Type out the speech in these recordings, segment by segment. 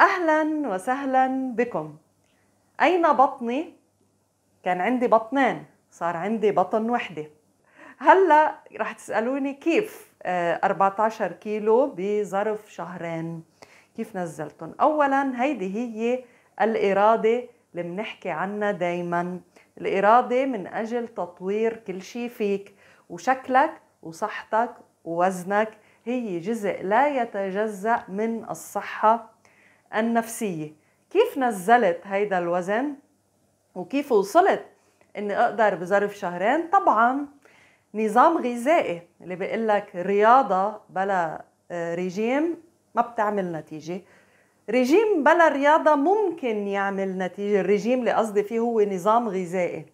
أهلا وسهلا بكم أين بطني؟ كان عندي بطنان صار عندي بطن وحدة هلا رح تسألوني كيف 14 آه، كيلو بظرف شهرين كيف نزلتهم أولا هيدي هي الإرادة اللي بنحكي عنها دايما الإرادة من أجل تطوير كل شيء فيك وشكلك وصحتك ووزنك هي جزء لا يتجزأ من الصحة النفسية كيف نزلت هيدا الوزن وكيف وصلت اني اقدر بظرف شهرين طبعا نظام غذائي اللي بيقول لك رياضة بلا آه، ريجيم ما بتعمل نتيجة ريجيم بلا رياضة ممكن يعمل نتيجة الريجيم اللي قصدي فيه هو نظام غذائي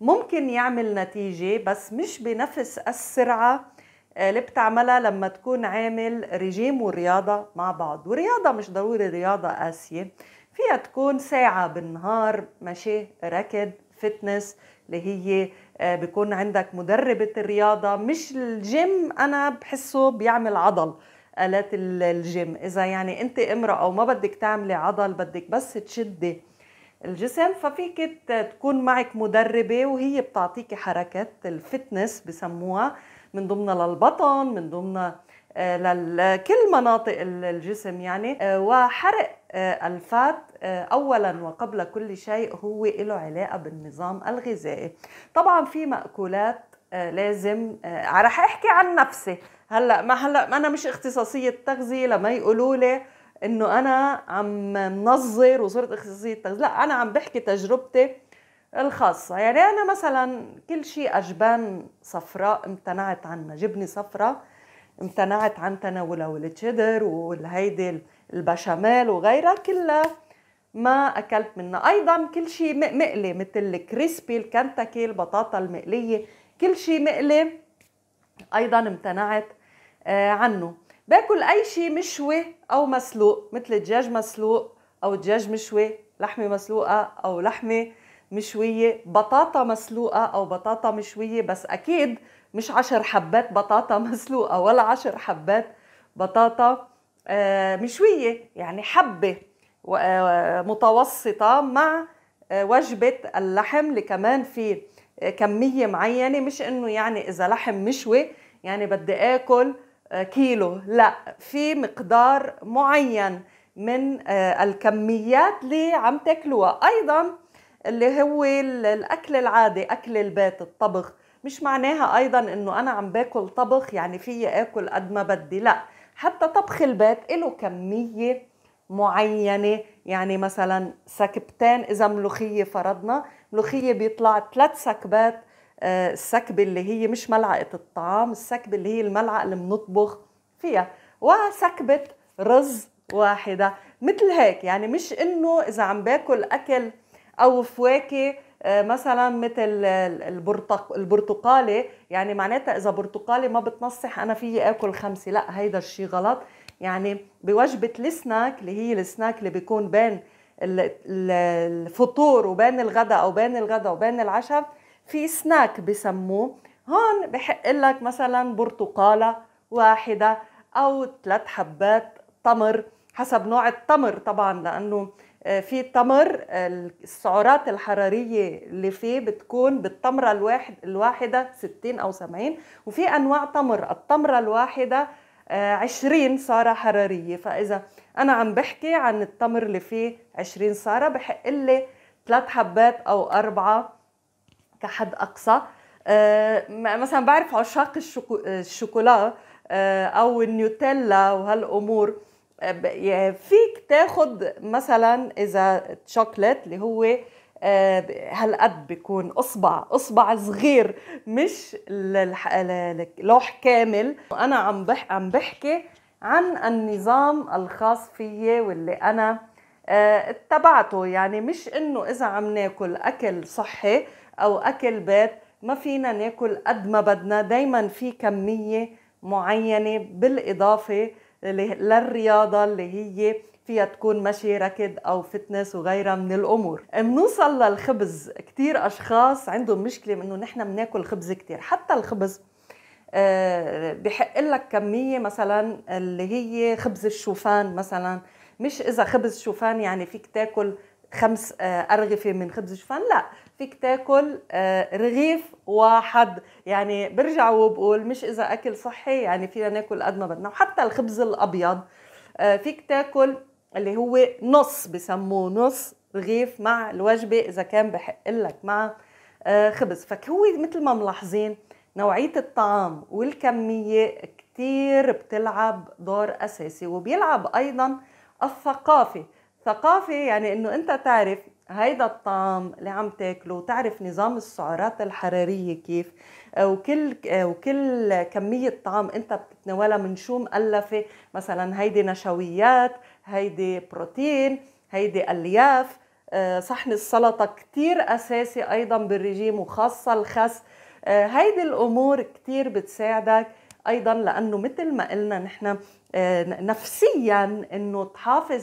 ممكن يعمل نتيجة بس مش بنفس السرعة آه، اللي بتعملها لما تكون عامل ريجيم ورياضة مع بعض ورياضة مش ضروري رياضة قاسية فيها تكون ساعة بالنهار مشي ركض فتنس اللي هي آه، بيكون عندك مدربة الرياضة مش الجيم أنا بحسه بيعمل عضل آلات الجيم إذا يعني أنت امرأة وما بدك تعملي عضل بدك بس تشدي الجسم ففيك تكون معك مدربة وهي بتعطيكي حركات الفتنس بسموها من ضمنها للبطن من ضمنها آه، لكل مناطق الجسم يعني آه، وحرق آه، الفات اولا وقبل كل شيء هو له علاقه بالنظام الغذائي طبعا في ماكولات لازم رح احكي عن نفسي هلا ما هلا انا مش اختصاصيه تغذيه لما يقولوا لي انه انا عم منظر وصرت اختصاصيه تغذيه لا انا عم بحكي تجربتي الخاصة يعني أنا مثلا كل شيء أجبان صفراء امتنعت عنها جبنة صفراء امتنعت عن تناولها والتشيدر والهيدي البشاميل وغيرها كلها ما أكلت منها أيضا كل شيء مقلي مثل الكريسبي الكنتاكي البطاطا المقلية كل شيء مقلي أيضا امتنعت آه، عنه باكل أي شيء مشوي أو مسلوق مثل الدجاج مسلوق أو الدجاج مشوي لحمة مسلوقة أو لحمة مشوية بطاطا مسلوقة أو بطاطا مشوية بس أكيد مش عشر حبات بطاطا مسلوقة ولا عشر حبات بطاطا آه، مشوية يعني حبة آه، متوسطة مع آه، وجبة اللحم اللي كمان في كمية معينة مش إنه يعني إذا لحم مشوي يعني بدي آكل كيلو لا في مقدار معين من الكميات اللي عم تاكلوها أيضاً اللي هو الاكل العادي اكل البيت الطبخ مش معناها ايضا انه انا عم باكل طبخ يعني فيي اكل قد ما بدي لا حتى طبخ البيت له كميه معينه يعني مثلا سكبتين اذا ملوخيه فرضنا ملوخيه بيطلع ثلاث سكبات آه، السكبة اللي هي مش ملعقة الطعام السكبة اللي هي الملعقة اللي بنطبخ فيها وسكبة رز واحدة مثل هيك يعني مش انه اذا عم باكل اكل او فواكه آه، مثلا مثل البرتقاله يعني معناتها اذا برتقاله ما بتنصح انا فيي اكل خمسه لا هيدا الشيء غلط يعني بوجبه السناك اللي هي السناك اللي بيكون بين الفطور وبين الغداء او بين الغداء وبين العشاء في سناك بسموه هون بحق لك مثلا برتقاله واحده او ثلاث حبات تمر حسب نوع التمر طبعا لانه آه، في تمر آه، السعرات الحرارية اللي فيه بتكون بالتمرة الواحد الواحدة 60 أو 70 وفي أنواع تمر التمرة الواحدة 20 آه، سعرة حرارية فإذا أنا عم بحكي عن التمر اللي فيه 20 سعرة بحق لي ثلاث حبات أو أربعة كحد أقصى مثلا بعرف عشاق الشوكولا أو النيوتيلا وهالأمور فيك تاخد مثلا اذا تشوكلت اللي هو آه، هالقد بيكون اصبع اصبع صغير مش لوح كامل وانا عم عم بحكي عن النظام الخاص فيي واللي انا آه، اتبعته يعني مش انه اذا عم ناكل اكل صحي او اكل بيت ما فينا ناكل قد ما بدنا دايما في كميه معينه بالاضافه للرياضه اللي هي فيها تكون مشي ركض او فتنس وغيرها من الامور بنوصل للخبز كثير اشخاص عندهم مشكله انه نحن بناكل خبز كثير حتى الخبز آه، بحق لك كميه مثلا اللي هي خبز الشوفان مثلا مش اذا خبز شوفان يعني فيك تاكل خمس آه، ارغفه من خبز جفان لا فيك تاكل آه، رغيف واحد يعني برجع وبقول مش اذا اكل صحي يعني فينا ناكل قد ما بدنا وحتى الخبز الابيض آه، فيك تاكل اللي هو نص بسموه نص رغيف مع الوجبه اذا كان بحق لك مع خبز فهو مثل ما ملاحظين نوعيه الطعام والكميه كثير بتلعب دور اساسي وبيلعب ايضا الثقافه ثقافة يعني انه انت تعرف هيدا الطعام اللي عم تاكله وتعرف نظام السعرات الحرارية كيف وكل وكل كمية طعام انت بتتناولها من شو مؤلفة مثلا هيدي نشويات هيدي بروتين هيدي الياف آه، صحن السلطة كتير أساسي أيضا بالرجيم وخاصة الخس آه، هيدي الأمور كتير بتساعدك أيضا لأنه مثل ما قلنا نحن آه، نفسيا أنه تحافظ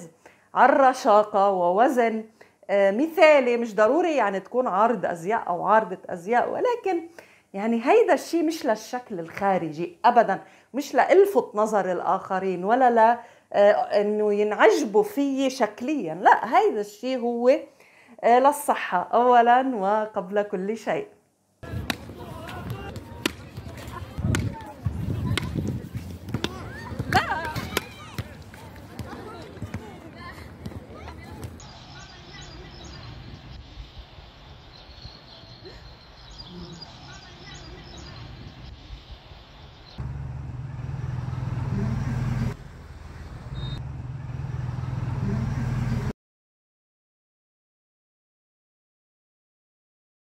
على الرشاقة ووزن آه، مثالي مش ضروري يعني تكون عرض أزياء أو عارضة أزياء ولكن يعني هيدا الشيء مش للشكل الخارجي أبدا مش لألفت نظر الآخرين ولا لا آه، انه ينعجبوا فيي شكليا لا هيدا الشيء هو آه، للصحة أولا وقبل كل شيء